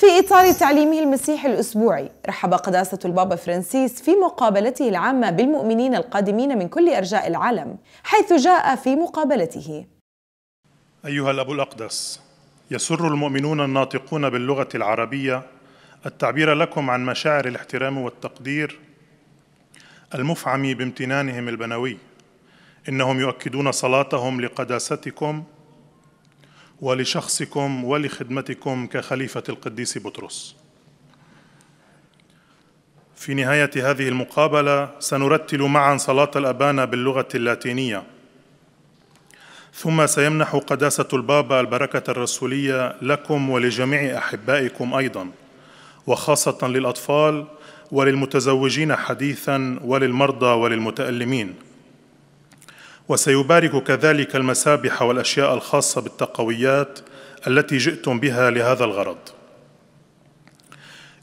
في إطار تعليمه المسيحي الأسبوعي رحب قداسة البابا فرانسيس في مقابلته العامة بالمؤمنين القادمين من كل أرجاء العالم حيث جاء في مقابلته أيها الأب الأقدس يسر المؤمنون الناطقون باللغة العربية التعبير لكم عن مشاعر الاحترام والتقدير المفعم بامتنانهم البنوي إنهم يؤكدون صلاتهم لقداستكم ولشخصكم ولخدمتكم كخليفة القديس بطرس. في نهاية هذه المقابلة سنرتل معا صلاة الأبانة باللغة اللاتينية. ثم سيمنح قداسة البابا البركة الرسولية لكم ولجميع أحبائكم أيضا، وخاصة للأطفال وللمتزوجين حديثا وللمرضى وللمتألمين. وسيبارك كذلك المسابح والأشياء الخاصة بالتقويات التي جئتم بها لهذا الغرض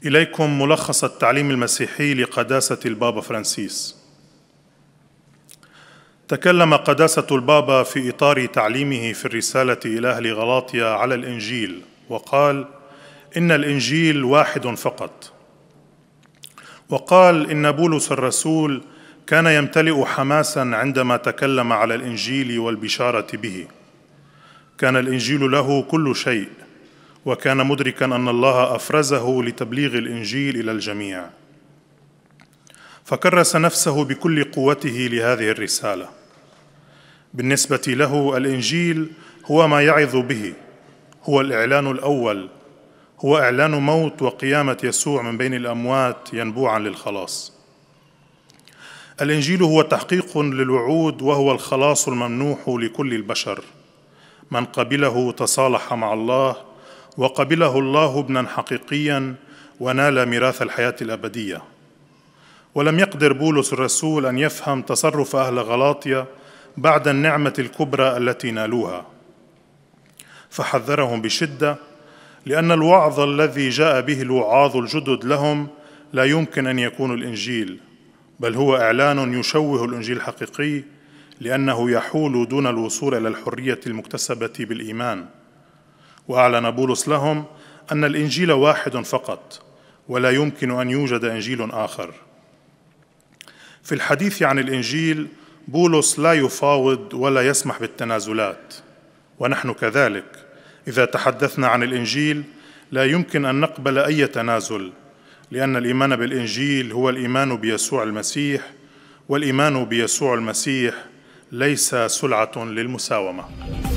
إليكم ملخص التعليم المسيحي لقداسة البابا فرانسيس تكلم قداسة البابا في إطار تعليمه في الرسالة إلى أهل غلاطيا على الإنجيل وقال إن الإنجيل واحد فقط وقال إن بولس الرسول كان يمتلئ حماسا عندما تكلم على الانجيل والبشاره به كان الانجيل له كل شيء وكان مدركا ان الله افرزه لتبليغ الانجيل الى الجميع فكرس نفسه بكل قوته لهذه الرساله بالنسبه له الانجيل هو ما يعظ به هو الاعلان الاول هو اعلان موت وقيامه يسوع من بين الاموات ينبوعا للخلاص الانجيل هو تحقيق للوعود وهو الخلاص الممنوح لكل البشر من قبله تصالح مع الله وقبله الله ابنا حقيقيا ونال ميراث الحياه الابديه ولم يقدر بولس الرسول ان يفهم تصرف اهل غلاطيا بعد النعمه الكبرى التي نالوها فحذرهم بشده لان الوعظ الذي جاء به الوعاظ الجدد لهم لا يمكن ان يكون الانجيل بل هو إعلان يشوه الإنجيل الحقيقي لأنه يحول دون الوصول إلى الحرية المكتسبة بالإيمان وأعلن بولس لهم أن الإنجيل واحد فقط ولا يمكن أن يوجد إنجيل آخر في الحديث عن الإنجيل بولس لا يفاوض ولا يسمح بالتنازلات ونحن كذلك إذا تحدثنا عن الإنجيل لا يمكن أن نقبل أي تنازل لأن الإيمان بالإنجيل هو الإيمان بيسوع المسيح والإيمان بيسوع المسيح ليس سلعة للمساومة